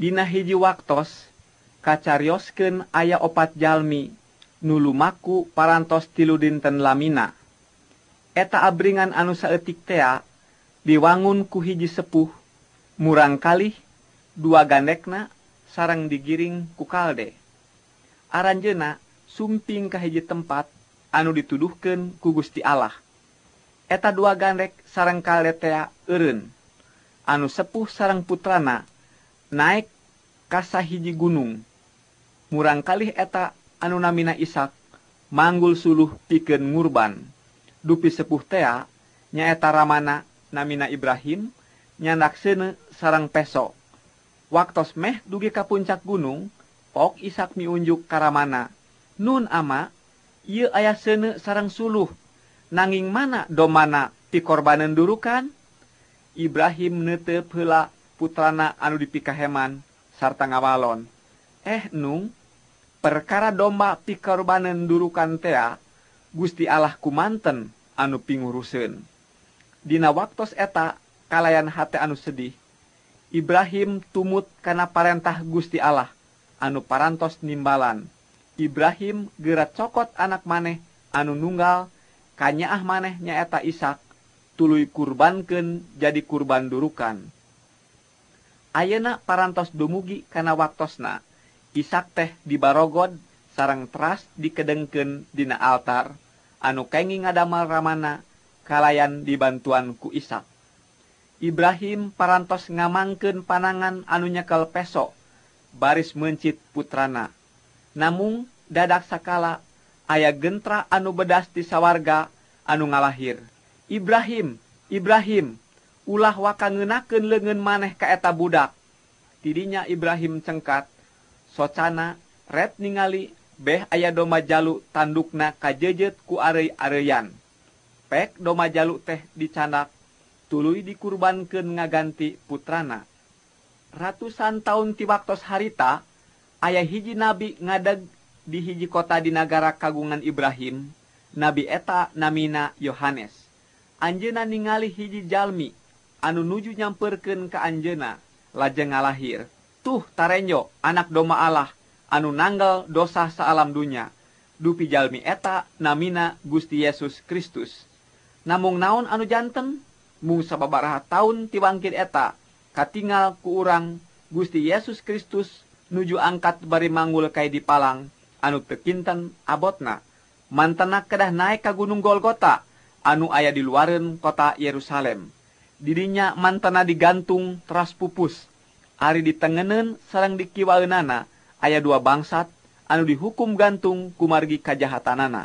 hiji waktutos kacar yoken aya opat Jalmi nu maku parantos tilu dinten lamina eta abringan anu setiktea diwangun ku hiji sepuh murang kali dua ganekna sarang digiring kukalde A jena sumping ke hiji tempat anu dituduhkan ku Gusti Allah eta dua ganek sarang kalea Erun anu sepuh sarang putrana naik ke Ka sahhiji gunung Murangkali eta anu-namina issha manggul suluh piken murban, dupi sepuhtea nyaeta Ramana namina Ibrahim nyanak sene sarang pesok. Waktos meh dugi ka Pucak gunung ok isak mi unjuk Kara mana Nun ama ia ayaah sene sarang suluh nanging mana do mana pi korbanandurukan Ibrahim Nete pela putran anu dipika heman. Sartanga waon. Eh nung, perkara domba pi korbanen durukantea, Gusti Allah kumanten, anu pingurusen. Dina waktus etakalalayan hati anu sedih. Ibrahim tumutkenapa renttah guststi Allah, Anu parantos nimbalan. Ibrahim gerak cokot anak maneh, anu nunggal, kanyaah maneh nya eta issha, tulu kurbanken jadi kurbandurukan. ak parantos dumugikanawaktossna Isak teh di Barogodd sarang teras dikedegke dina altar anukenging adamal Ramana kalalayan di bantuan ku Isha Ibrahim parantos ngamkeun panangan anu nyekal pesok baris mencit putran Namung dadak sakala aya gentra anu bedas di sawwarga anu nga lahir Ibrahim Ibrahim, wa ngenen legen maneh ke eta budak dirinya Ibrahim cengkat socana red ningali Beh aya doma jaluk tandukna kajjejet kuari Ariyan pek doma jaluk teh dicanak tulu dikurban ke ngaganti putran ratusan tahuntiba waktutos harita ayah hiji nabi ngadeg di hijji kota Dinagara Kagungan Ibrahim Nabi Eeta Namina Yohanes Anjna ningali hijijalmi An nuju nyamperken ke Anjena, lajeng nga lahir. Tuhtareenyo, anak doma Allah, anu nanggal dosa salalam dunya, dupijalmi eta namina Gusti Yesus Kristus. Namung-naon anu jantem, mung sapapabaraha tahun tiwangkirt eta, Katingal kurang Gusti Yesus Kristus, nuju angkat barimangul lekai di Palang, anu tekinnten abotna, mantenak kedah naik ka gunung Golgota, anu ayah di luaren kota Yerusalem. dirinya mantena digantung tras pupus Ari ditengenen sarang dikiwal Nana ayat dua bangsat anu dihukum-gantung kumargi kajahatan Naana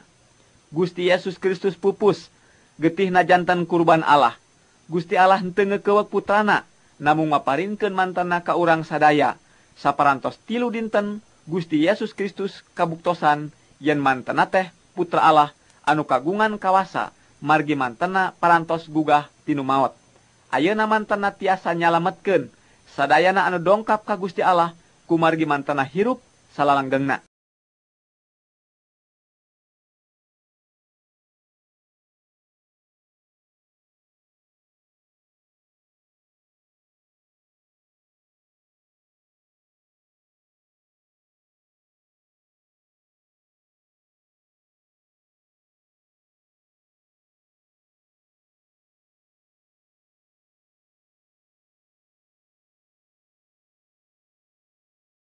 Gusti Yesus Kristus Pupus getih na jantan kurban Allah Gusti Allah tengge keweputana namun ngaparin ke mantena kau urang sadaya saparanantos tilu dinten Gusti Yesus Kristus kabuktosan yen mantena teh Putra Allah anu kagungan kawasa margi mantena perntos gugah tinumawat auna mantana tiasa nyalammetken sadayana anu dongkap ka Gusti Allah kumargi mantena hirup salalang gengna